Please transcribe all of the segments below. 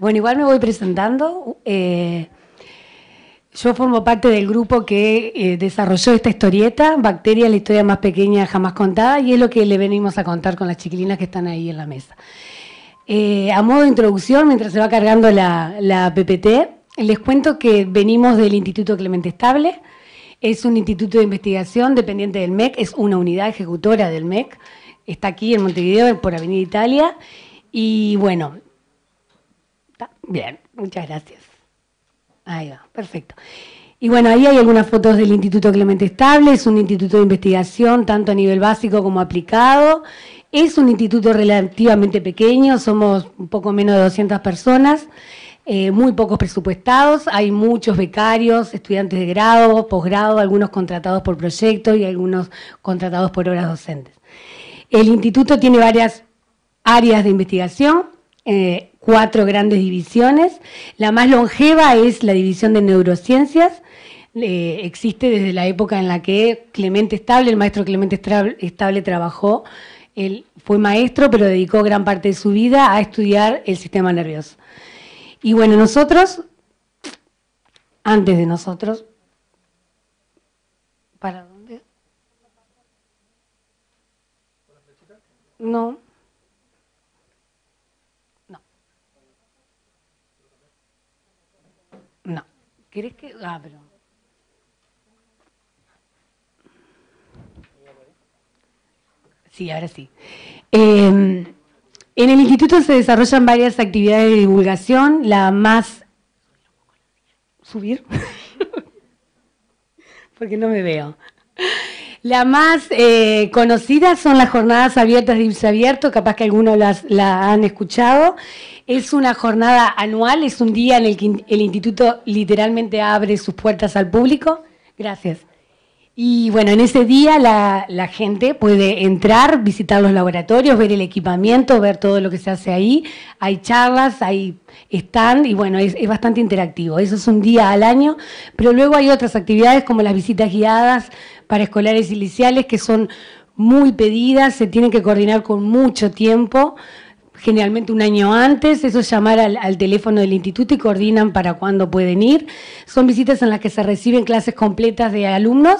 Bueno, igual me voy presentando. Eh, yo formo parte del grupo que eh, desarrolló esta historieta, Bacteria, la historia más pequeña jamás contada, y es lo que le venimos a contar con las chiquilinas que están ahí en la mesa. Eh, a modo de introducción, mientras se va cargando la, la PPT, les cuento que venimos del Instituto Clemente Estable, es un instituto de investigación dependiente del MEC, es una unidad ejecutora del MEC, está aquí en Montevideo, por Avenida Italia, y bueno, Bien, muchas gracias. Ahí va, perfecto. Y bueno, ahí hay algunas fotos del Instituto Clemente Estable, es un instituto de investigación tanto a nivel básico como aplicado. Es un instituto relativamente pequeño, somos un poco menos de 200 personas, eh, muy pocos presupuestados, hay muchos becarios, estudiantes de grado, posgrado, algunos contratados por proyecto y algunos contratados por horas docentes. El instituto tiene varias áreas de investigación, eh, cuatro grandes divisiones. La más longeva es la división de neurociencias. Eh, existe desde la época en la que Clemente Estable, el maestro Clemente Estable trabajó, él fue maestro, pero dedicó gran parte de su vida a estudiar el sistema nervioso. Y bueno, nosotros, antes de nosotros, ¿para dónde? No. ¿Querés que abro? Sí, ahora sí. Em, en el instituto se desarrollan varias actividades de divulgación. La más... ¿Subir? Porque no me veo. La más eh, conocida son las jornadas abiertas de IPS Abierto, capaz que algunos las la han escuchado. Es una jornada anual, es un día en el que el instituto literalmente abre sus puertas al público. Gracias. Y bueno, en ese día la, gente puede entrar, visitar los laboratorios, ver el equipamiento, ver todo lo que se hace ahí. Hay charlas, hay stand y bueno, es, bastante interactivo. Eso es un día al año, pero luego hay otras actividades como las visitas guiadas, para escolares iniciales que son muy pedidas, se tienen que coordinar con mucho tiempo, generalmente un año antes, eso es llamar al, teléfono del instituto y coordinan para cuándo pueden ir. Son visitas en las que se reciben clases completas de alumnos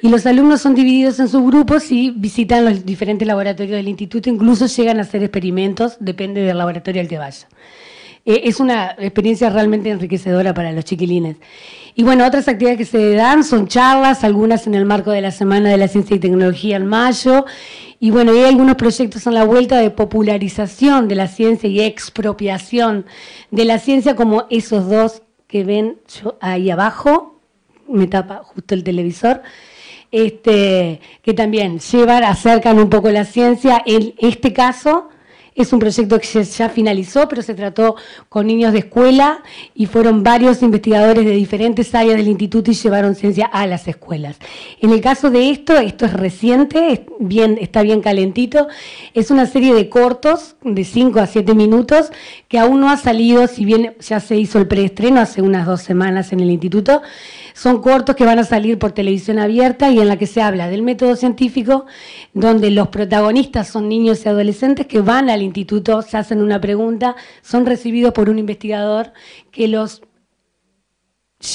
y los alumnos son divididos en sus grupos y visitan los diferentes laboratorios del instituto, incluso llegan a hacer experimentos, depende del laboratorio al que vaya. Eh, es una experiencia realmente enriquecedora para los chiquilines. Y bueno, otras actividades que se dan son charlas, algunas en el marco de la Semana de la Ciencia y Tecnología en mayo. Y bueno, hay algunos proyectos en la vuelta de popularización de la ciencia y expropiación de la ciencia, como esos dos que ven yo ahí abajo, me tapa justo el televisor, este, que también llevan, acercan un poco la ciencia, en este caso es un proyecto que ya finalizó, pero se trató con niños de escuela y fueron varios investigadores de diferentes áreas del instituto y llevaron ciencia a las escuelas. En el caso de esto, esto es reciente, está bien calentito, es una serie de cortos de 5 a 7 minutos que aún no ha salido, si bien ya se hizo el preestreno hace unas dos semanas en el instituto, son cortos que van a salir por televisión abierta y en la que se habla del método científico, donde los protagonistas son niños y adolescentes que van al instituto, se hacen una pregunta, son recibidos por un investigador que los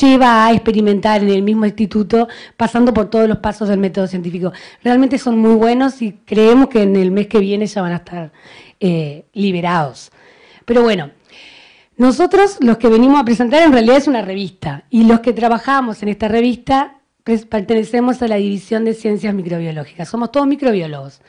lleva a experimentar en el mismo instituto, pasando por todos los pasos del método científico. Realmente son muy buenos y creemos que en el mes que viene ya van a estar eh, liberados. Pero bueno, nosotros los que venimos a presentar en realidad es una revista y los que trabajamos en esta revista pues, pertenecemos a la División de Ciencias Microbiológicas. Somos todos microbiólogos.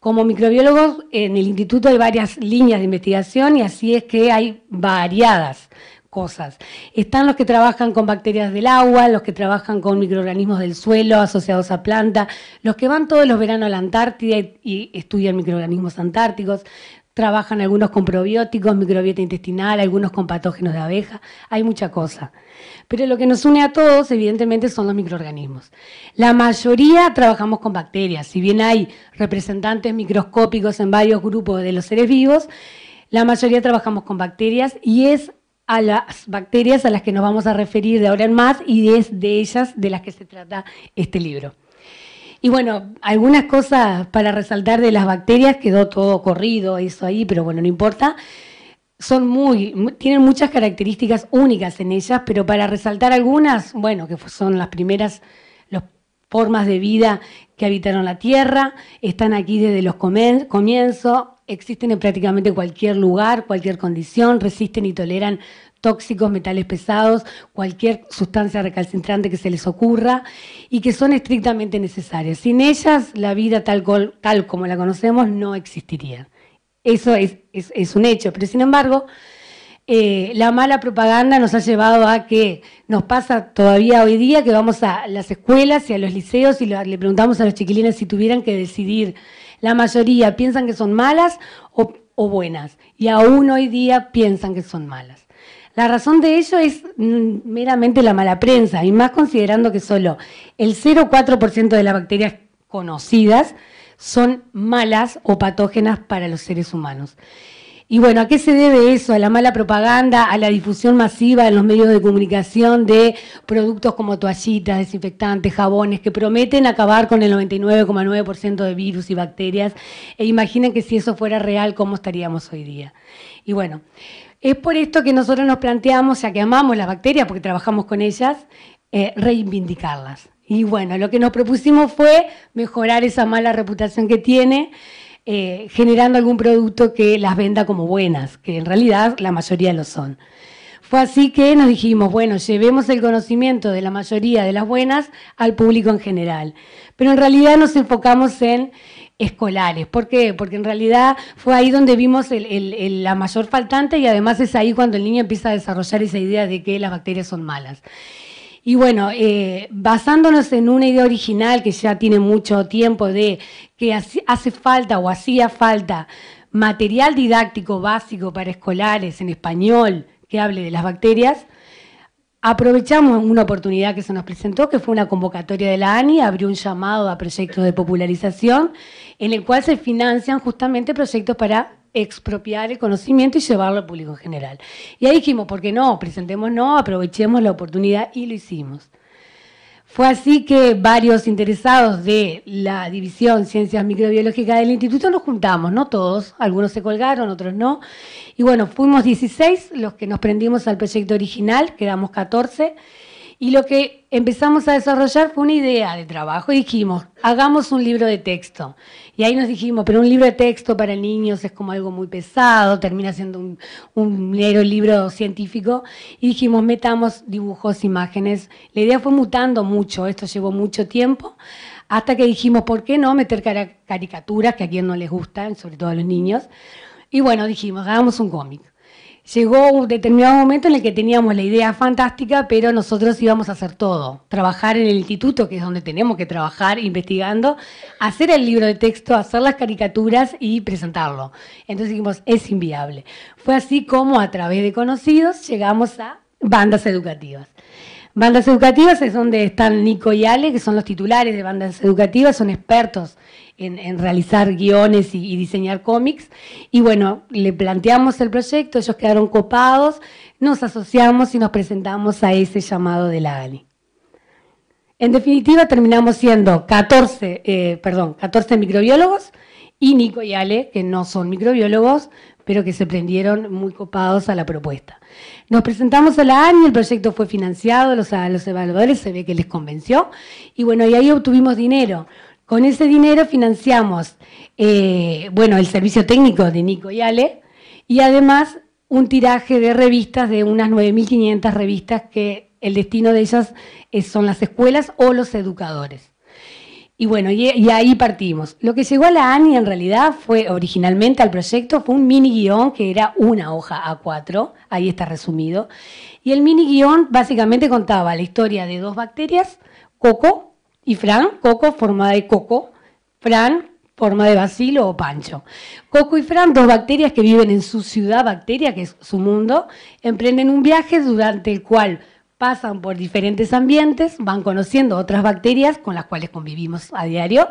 Como microbiólogos en el instituto hay varias líneas de investigación y así es que hay variadas cosas. Están los que trabajan con bacterias del agua, los que trabajan con microorganismos del suelo asociados a planta, los que van todos los veranos a la Antártida y, y estudian microorganismos antárticos, Trabajan algunos con probióticos, microbiota intestinal, algunos con patógenos de abeja, hay mucha cosa. Pero lo que nos une a todos, evidentemente, son los microorganismos. La mayoría trabajamos con bacterias, si bien hay representantes microscópicos en varios grupos de los seres vivos, la mayoría trabajamos con bacterias y es a las bacterias a las que nos vamos a referir de ahora en más y es de ellas de las que se trata este libro. Y bueno, algunas cosas para resaltar de las bacterias, quedó todo corrido, eso ahí, pero bueno, no importa. Son muy, tienen muchas características únicas en ellas, pero para resaltar algunas, bueno, que son las primeras las formas de vida que habitaron la Tierra, están aquí desde los comienzos, existen en prácticamente cualquier lugar, cualquier condición, resisten y toleran tóxicos, metales pesados, cualquier sustancia recalcitrante que se les ocurra y que son estrictamente necesarias. Sin ellas, la vida tal, tal como la conocemos no existiría. Eso es, un hecho, pero sin embargo, eh, la mala propaganda nos ha llevado a que nos pasa todavía hoy día que vamos a las escuelas y a los liceos y le preguntamos a los chiquilines si tuvieran que decidir. La mayoría piensan que son malas o buenas y aún hoy día piensan que son malas. La razón de ello es mm, meramente la mala prensa, y más considerando que solo el 0,4% de las bacterias conocidas son malas o patógenas para los seres humanos. Y bueno, ¿a qué se debe eso? A la mala propaganda, a la difusión masiva en los medios de comunicación de productos como toallitas, desinfectantes, jabones, que prometen acabar con el 99,9% de virus y bacterias. E imaginen que si eso fuera real, ¿cómo estaríamos hoy día? Y bueno, es por esto que nosotros nos planteamos, ya que amamos las bacterias porque trabajamos con ellas, eh, reivindicarlas. Y bueno, lo que nos propusimos fue mejorar esa mala reputación que tiene, eh, generando algún producto que las venda como buenas, que en realidad la mayoría lo son. Fue así que nos dijimos, bueno, llevemos el conocimiento de la mayoría de las buenas al público en general. Pero en realidad nos enfocamos en escolares. ¿Por qué? Porque en realidad fue ahí donde vimos la mayor faltante y además es ahí cuando el niño empieza a desarrollar esa idea de que las bacterias son malas. Y bueno, eh, basándonos en una idea original que ya tiene mucho tiempo de que hace falta o hacía falta material didáctico básico para escolares en español que hable de las bacterias, Aprovechamos una oportunidad que se nos presentó, que fue una convocatoria de la ANI, abrió un llamado a proyectos de popularización, en el cual se financian justamente proyectos para expropiar el conocimiento y llevarlo al público en general. Y ahí dijimos, ¿por qué no? no, aprovechemos la oportunidad y lo hicimos. Fue así que varios interesados de la División Ciencias Microbiológicas del Instituto nos juntamos, no todos, algunos se colgaron, otros no. Y bueno, fuimos 16 los que nos prendimos al proyecto original, quedamos 14. Y lo que empezamos a desarrollar fue una idea de trabajo y dijimos, hagamos un libro de texto. Y ahí nos dijimos, pero un libro de texto para niños es como algo muy pesado, termina siendo un, un libro científico. Y dijimos, metamos dibujos, imágenes. La idea fue mutando mucho, esto llevó mucho tiempo, hasta que dijimos, ¿por qué no meter caricaturas, que a quien no les gustan, sobre todo a los niños? Y bueno, dijimos, hagamos un cómic llegó un determinado momento en el que teníamos la idea fantástica, pero nosotros íbamos a hacer todo. Trabajar en el instituto, que es donde tenemos que trabajar investigando, hacer el libro de texto, hacer las caricaturas y presentarlo. Entonces dijimos, es inviable. Fue así como a través de conocidos llegamos a bandas educativas. Bandas educativas es donde están Nico y Ale, que son los titulares de bandas educativas, son expertos en, realizar guiones y, diseñar cómics. Y bueno, le planteamos el proyecto, ellos quedaron copados, nos asociamos y nos presentamos a ese llamado de la ANI. En definitiva, terminamos siendo 14, eh, perdón, 14 microbiólogos y Nico y Ale, que no son microbiólogos, pero que se prendieron muy copados a la propuesta. Nos presentamos a la ANI, el proyecto fue financiado, a los evaluadores se ve que les convenció, y bueno, y ahí obtuvimos dinero. Con ese dinero financiamos, eh, bueno, el servicio técnico de Nico y Ale y además un tiraje de revistas, de unas 9.500 revistas que el destino de ellas eh, son las escuelas o los educadores. Y bueno, y, ahí partimos. Lo que llegó a la ANI en realidad fue originalmente al proyecto, fue un mini guión que era una hoja A4, ahí está resumido. Y el mini guión básicamente contaba la historia de dos bacterias, coco y Fran, Coco, forma de coco. Fran, forma de bacilo o pancho. Coco y Fran, dos bacterias que viven en su ciudad bacteria, que es su mundo, emprenden un viaje durante el cual pasan por diferentes ambientes, van conociendo otras bacterias con las cuales convivimos a diario.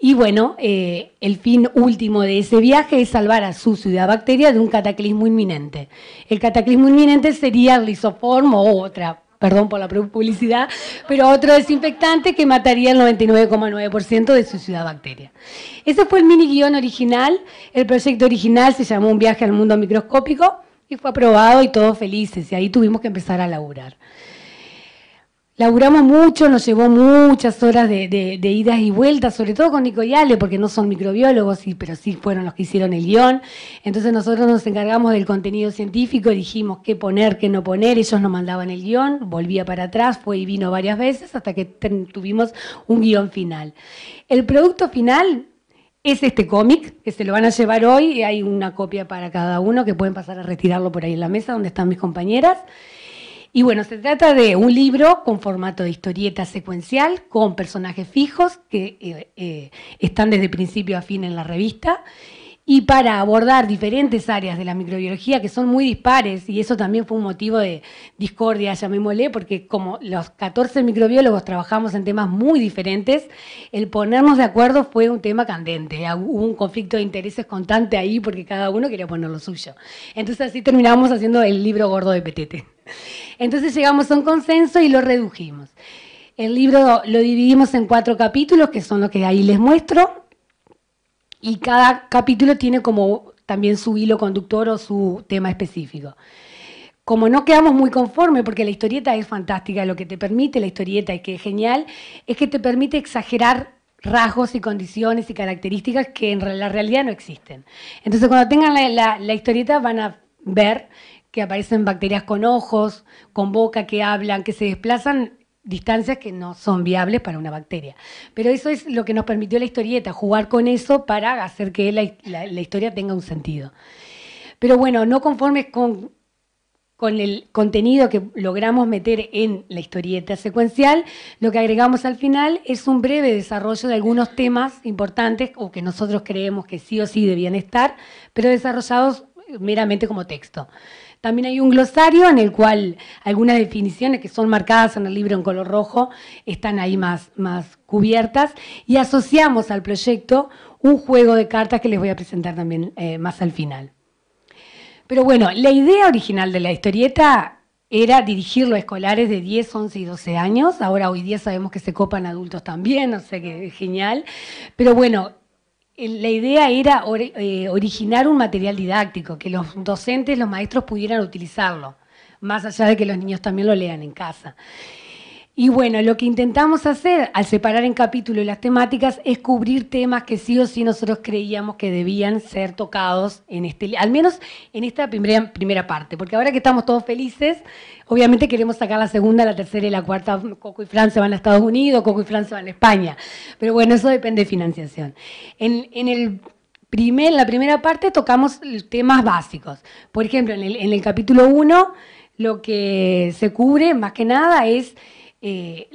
Y bueno, eh, el fin último de ese viaje es salvar a su ciudad bacteria de un cataclismo inminente. El cataclismo inminente sería el lisoformo o otra perdón por la publicidad, pero otro desinfectante que mataría el 99,9% de su ciudad bacteria. Ese fue el mini guión original, el proyecto original se llamó Un viaje al mundo microscópico y fue aprobado y todos felices, y ahí tuvimos que empezar a laburar. Laburamos mucho, nos llevó muchas horas de, idas y vueltas, sobre todo con Nico y Ale, porque no son microbiólogos, pero sí fueron los que hicieron el guión. Entonces nosotros nos encargamos del contenido científico, dijimos qué poner, qué no poner, ellos nos mandaban el guión, volvía para atrás, fue y vino varias veces hasta que tuvimos un guión final. El producto final es este cómic, que se lo van a llevar hoy, hay una copia para cada uno que pueden pasar a retirarlo por ahí en la mesa donde están mis compañeras. Y bueno, se trata de un libro con formato de historieta secuencial, con personajes fijos que eh, eh, están desde principio a fin en la revista y para abordar diferentes áreas de la microbiología que son muy dispares, y eso también fue un motivo de discordia, molé, porque como los 14 microbiólogos trabajamos en temas muy diferentes, el ponernos de acuerdo fue un tema candente, hubo un conflicto de intereses constante ahí porque cada uno quería poner lo suyo. Entonces así terminamos haciendo el libro gordo de Petete. Entonces llegamos a un consenso y lo redujimos. El libro lo dividimos en cuatro capítulos, que son los que ahí les muestro, y cada capítulo tiene como también su hilo conductor o su tema específico. Como no quedamos muy conformes, porque la historieta es fantástica, lo que te permite la historieta y que es genial, es que te permite exagerar rasgos y condiciones y características que en la realidad no existen. Entonces cuando tengan la, la historieta van a ver que aparecen bacterias con ojos, con boca, que hablan, que se desplazan distancias que no son viables para una bacteria. Pero eso es lo que nos permitió la historieta, jugar con eso para hacer que la, historia tenga un sentido. Pero bueno, no conformes con, con el contenido que logramos meter en la historieta secuencial, lo que agregamos al final es un breve desarrollo de algunos temas importantes o que nosotros creemos que sí o sí debían estar, pero desarrollados meramente como texto. También hay un glosario en el cual algunas definiciones que son marcadas en el libro en color rojo están ahí más, más cubiertas y asociamos al proyecto un juego de cartas que les voy a presentar también eh, más al final. Pero bueno, la idea original de la historieta era dirigirlo a escolares de 10, 11 y 12 años. Ahora hoy día sabemos que se copan adultos también, o sea que genial. Pero bueno, eh, la idea era eh, originar un material didáctico, que los docentes, los maestros pudieran utilizarlo, más allá de que los niños también lo lean en casa. Y bueno, lo que intentamos hacer al separar en capítulos las temáticas es cubrir temas que sí o sí nosotros creíamos que debían ser tocados en este, al menos en esta primera, parte, porque ahora que estamos todos felices, obviamente queremos sacar la segunda, la tercera y la cuarta. Coco y Fran se van a Estados Unidos, Coco y Fran se van a España. Pero bueno, eso depende de financiación. En, el primer, la primera parte tocamos temas básicos. Por ejemplo, en el, capítulo 1 lo que se cubre más que nada es eh,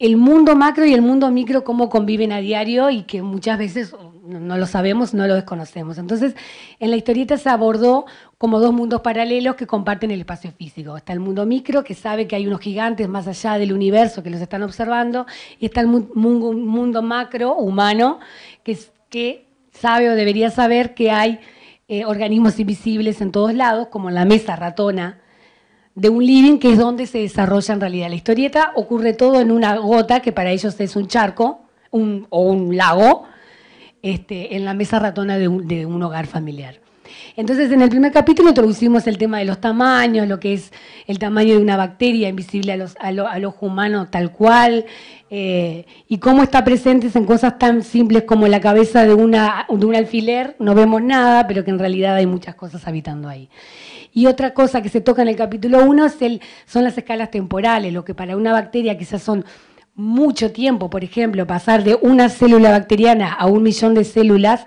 el mundo macro y el mundo micro cómo conviven a diario y que muchas veces no, lo sabemos, no lo desconocemos. Entonces, en la historieta se abordó como dos mundos paralelos que comparten el espacio físico. Está el mundo micro, que sabe que hay unos gigantes más allá del universo que los están observando, y está el mundo macro, humano, que, sabe o debería saber que hay eh, organismos invisibles en todos lados, como la mesa ratona, de un living que es donde se desarrolla en realidad la historieta. Ocurre todo en una gota que para ellos es un charco o un lago este, en la mesa ratona de un, hogar familiar. Entonces, en el primer capítulo introducimos el tema de los tamaños, lo que es el tamaño de una bacteria invisible a los, a al ojo humano tal cual, eh, y cómo está presente en cosas tan simples como la cabeza de un alfiler, no vemos nada, pero que en realidad hay muchas cosas habitando ahí. Y otra cosa que se toca en el capítulo 1 son las escalas temporales, lo que para una bacteria quizás son mucho tiempo, por ejemplo, pasar de una célula bacteriana a un millón de células,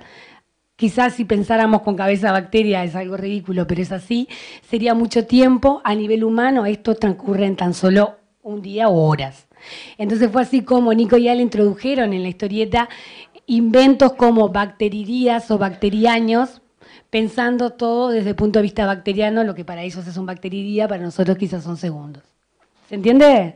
quizás si pensáramos con cabeza bacteria es algo ridículo, pero es así, sería mucho tiempo, a nivel humano esto transcurre en tan solo un día o horas. Entonces fue así como Nico y Al introdujeron en la historieta inventos como bacterirías o bacteriaños pensando todo desde el punto de vista bacteriano, lo que para ellos es un bacteridía, para nosotros quizás son segundos. ¿Se entiende?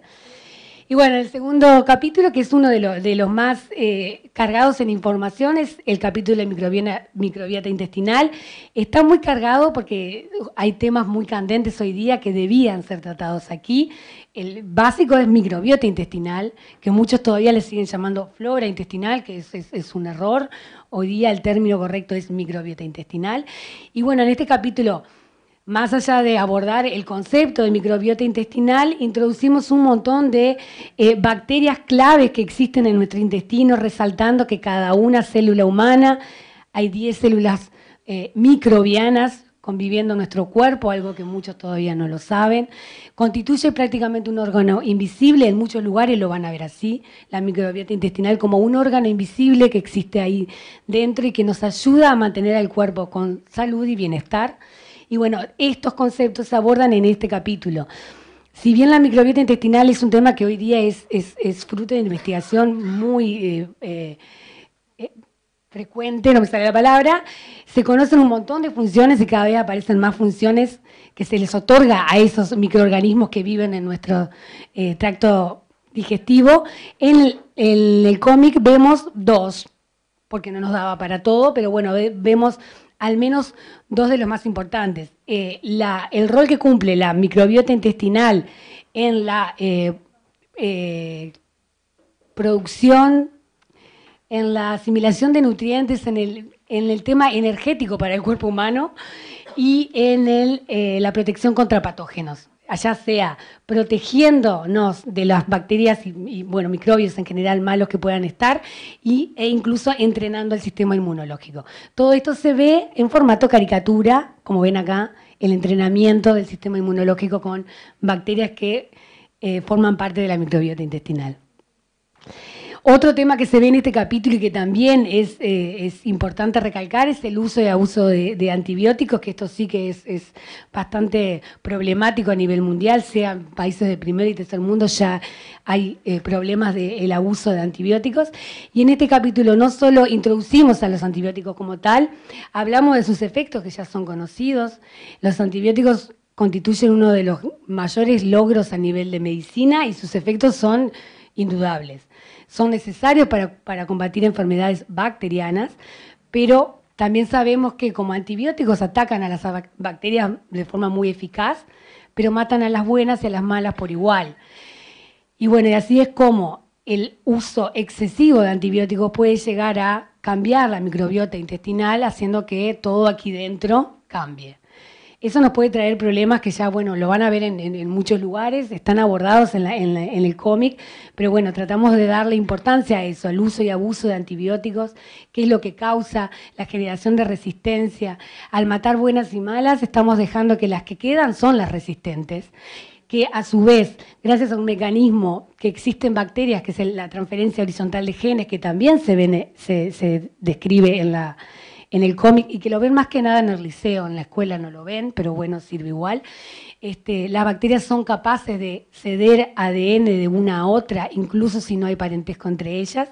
Y bueno, el segundo capítulo, que es uno de, los, más eh, cargados en información, es el capítulo de microbiota, microbiota intestinal. Está muy cargado porque hay temas muy candentes hoy día que debían ser tratados aquí. El básico es microbiota intestinal, que muchos todavía le siguen llamando flora intestinal, que es un error. Hoy día el término correcto es microbiota intestinal. Y bueno, en este capítulo, más allá de abordar el concepto de microbiota intestinal, introducimos un montón de eh, bacterias claves que existen en nuestro intestino, resaltando que cada una célula humana hay 10 células eh, microbianas conviviendo nuestro cuerpo, algo que muchos todavía no lo saben. Constituye prácticamente un órgano invisible, en muchos lugares lo van a ver así, la microbiota intestinal como un órgano invisible que existe ahí dentro y que nos ayuda a mantener al cuerpo con salud y bienestar. Y bueno, estos conceptos se abordan en este capítulo. Si bien la microbiota intestinal es un tema que hoy día es, fruto de investigación muy... Eh, eh, frecuente, no me sale la palabra, se conocen un montón de funciones y cada vez aparecen más funciones que se les otorga a esos microorganismos que viven en nuestro eh, tracto digestivo. En el, cómic vemos dos, porque no nos daba para todo, pero bueno, vemos al menos dos de los más importantes. Eh, el rol que cumple la microbiota intestinal en la eh, producción en la asimilación de nutrientes, en el, tema energético para el cuerpo humano y en eh, la protección contra patógenos. Allá sea protegiéndonos de las bacterias y, bueno, microbios en general malos que puedan estar y, e incluso entrenando el sistema inmunológico. Todo esto se ve en formato caricatura, como ven acá, el entrenamiento del sistema inmunológico con bacterias que eh, forman parte de la microbiota intestinal. Otro tema que se ve en este capítulo y que también es, eh, importante recalcar es el uso y abuso de, antibióticos, que esto sí que es, bastante problemático a nivel mundial, sea en países de primer y tercer mundo ya hay eh, problemas del abuso de antibióticos. Y en este capítulo no solo introducimos a los antibióticos como tal, hablamos de sus efectos que ya son conocidos. Los antibióticos constituyen uno de los mayores logros a nivel de medicina y sus efectos son indudables son necesarios para, combatir enfermedades bacterianas, pero también sabemos que como antibióticos atacan a las bacterias de forma muy eficaz, pero matan a las buenas y a las malas por igual. Y bueno, y así es como el uso excesivo de antibióticos puede llegar a cambiar la microbiota intestinal, haciendo que todo aquí dentro cambie. Eso nos puede traer problemas que ya, bueno, lo van a ver en, muchos lugares, están abordados en, el cómic, pero bueno, tratamos de darle importancia a eso, al uso y abuso de antibióticos, qué es lo que causa la generación de resistencia. Al matar buenas y malas, estamos dejando que las que quedan son las resistentes que a su vez, gracias a un mecanismo que existe en bacterias, que es la transferencia horizontal de genes, que también se e, describe en la, en el cómic y que lo ven más que nada en el liceo, en la escuela no lo ven, pero bueno, sirve igual. Este, las bacterias son capaces de ceder ADN de una a otra, incluso si no hay parentesco entre ellas,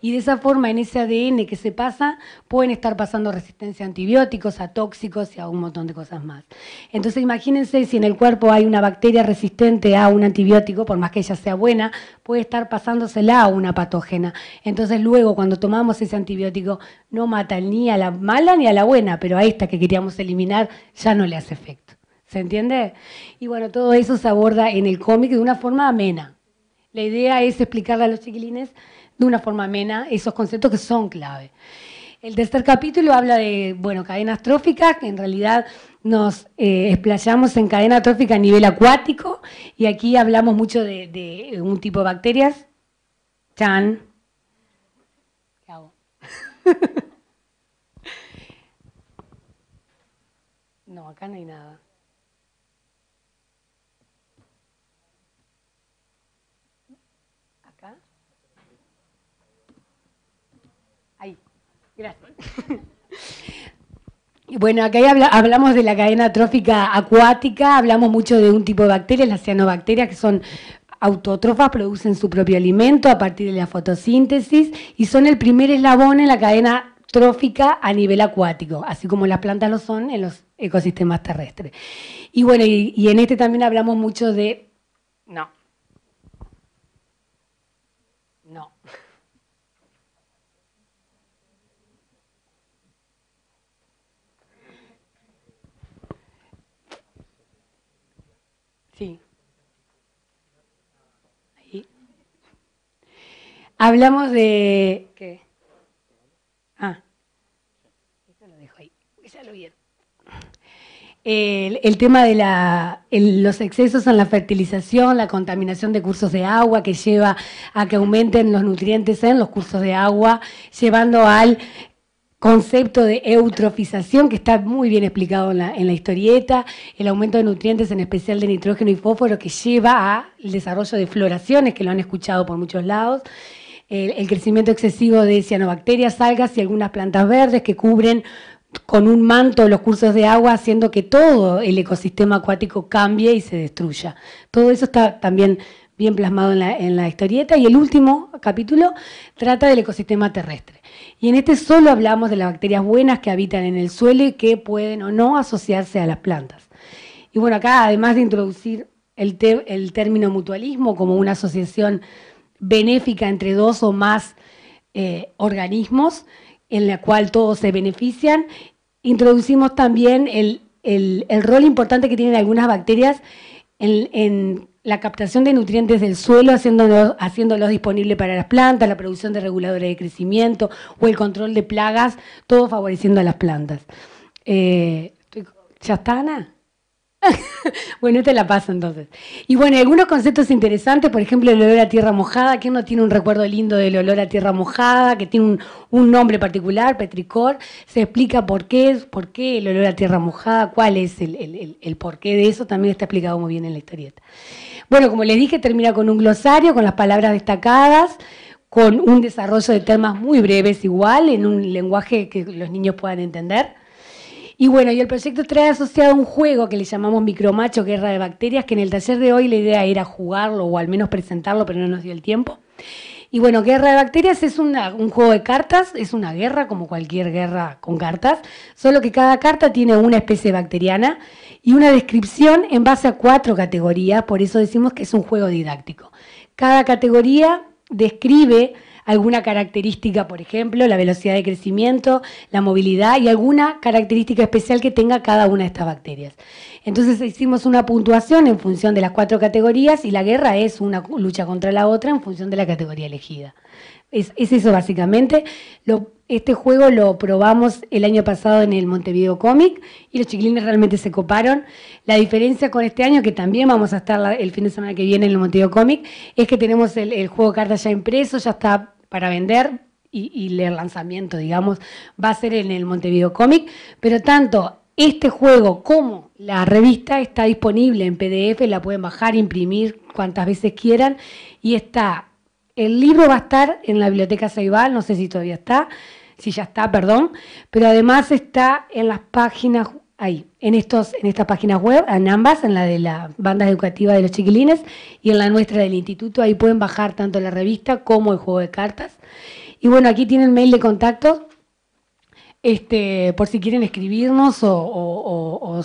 y de esa forma en ese ADN que se pasa pueden estar pasando resistencia a antibióticos, a tóxicos y a un montón de cosas más. Entonces imagínense si en el cuerpo hay una bacteria resistente a un antibiótico, por más que ella sea buena, puede estar pasándosela a una patógena. Entonces luego cuando tomamos ese antibiótico no mata ni a la mala ni a la buena, pero a esta que queríamos eliminar ya no le hace efecto. ¿Se entiende? Y bueno, todo eso se aborda en el cómic de una forma amena. La idea es explicarle a los chiquilines de una forma amena esos conceptos que son clave. El tercer capítulo habla de, bueno, cadenas tróficas, que en realidad nos eh, explayamos en cadena trófica a nivel acuático, y aquí hablamos mucho de, de un tipo de bacterias. Chan. ¿Qué hago? no, acá no hay nada. Gracias. Bueno, acá hablamos de la cadena trófica acuática, hablamos mucho de un tipo de bacterias, las cianobacterias, que son autótrofas, producen su propio alimento a partir de la fotosíntesis y son el primer eslabón en la cadena trófica a nivel acuático, así como las plantas lo son en los ecosistemas terrestres. Y bueno, y, y en este también hablamos mucho de... No. No. Hablamos de... Ah, lo dejo ahí, El, tema de la, los excesos en la fertilización, la contaminación de cursos de agua que lleva a que aumenten los nutrientes en los cursos de agua, llevando al concepto de eutrofización que está muy bien explicado en la, en la historieta, el aumento de nutrientes en especial de nitrógeno y fósforo que lleva al desarrollo de floraciones que lo han escuchado por muchos lados, el, crecimiento excesivo de cianobacterias, algas y algunas plantas verdes que cubren con un manto los cursos de agua, haciendo que todo el ecosistema acuático cambie y se destruya. Todo eso está también bien plasmado en la, historieta. Y el último capítulo trata del ecosistema terrestre. Y en este solo hablamos de las bacterias buenas que habitan en el suelo y que pueden o no asociarse a las plantas. Y bueno, acá además de introducir el término mutualismo como una asociación benéfica entre dos o más eh, organismos, en la cual todos se benefician. Introducimos también el, rol importante que tienen algunas bacterias en, la captación de nutrientes del suelo, haciéndolos, haciéndolos disponibles para las plantas, la producción de reguladores de crecimiento o el control de plagas, todo favoreciendo a las plantas. Eh, ¿Ya bueno, te este la paso entonces. Y bueno, algunos conceptos interesantes, por ejemplo, el olor a tierra mojada. ¿Quién no tiene un recuerdo lindo del olor a tierra mojada? Que tiene un, nombre particular, petricor. Se explica por qué, por qué el olor a tierra mojada, cuál es el, el porqué de eso. También está explicado muy bien en la historieta. Bueno, como les dije, termina con un glosario, con las palabras destacadas con un desarrollo de temas muy breves igual, en un lenguaje que los niños puedan entender. Y bueno, y el proyecto trae asociado un juego que le llamamos Micromacho Guerra de Bacterias, que en el taller de hoy la idea era jugarlo o al menos presentarlo, pero no nos dio el tiempo. Y bueno, Guerra de Bacterias es un juego de cartas, es una guerra como cualquier guerra con cartas, solo que cada carta tiene una especie bacteriana y una descripción en base a cuatro categorías, por eso decimos que es un juego didáctico. Cada categoría describe alguna característica, por ejemplo, la velocidad de crecimiento, la movilidad y alguna característica especial que tenga cada una de estas bacterias. Entonces hicimos una puntuación en función de las cuatro categorías y la guerra es una lucha contra la otra en función de la categoría elegida. Es, eso básicamente. este juego lo probamos el año pasado en el Montevideo Comic y los chiquilines realmente se coparon. La diferencia con este año, que también vamos a estar el fin de semana que viene en el Montevideo Comic, es que tenemos el, juego de cartas ya impreso, ya está para vender y, leer lanzamiento, digamos, va a ser en el Montevideo Comic, pero tanto este juego como la revista está disponible en PDF, la pueden bajar, imprimir cuantas veces quieran y está, el libro va a estar en la biblioteca Ceibal, no sé si todavía está, si ya está, perdón, pero además está en las páginas ahí, en, estos, en estas páginas web, en ambas, en la de la banda educativa de los chiquilines y en la nuestra del instituto. Ahí pueden bajar tanto la revista como el juego de cartas. Y bueno, aquí tienen mail de contacto este, por si quieren escribirnos o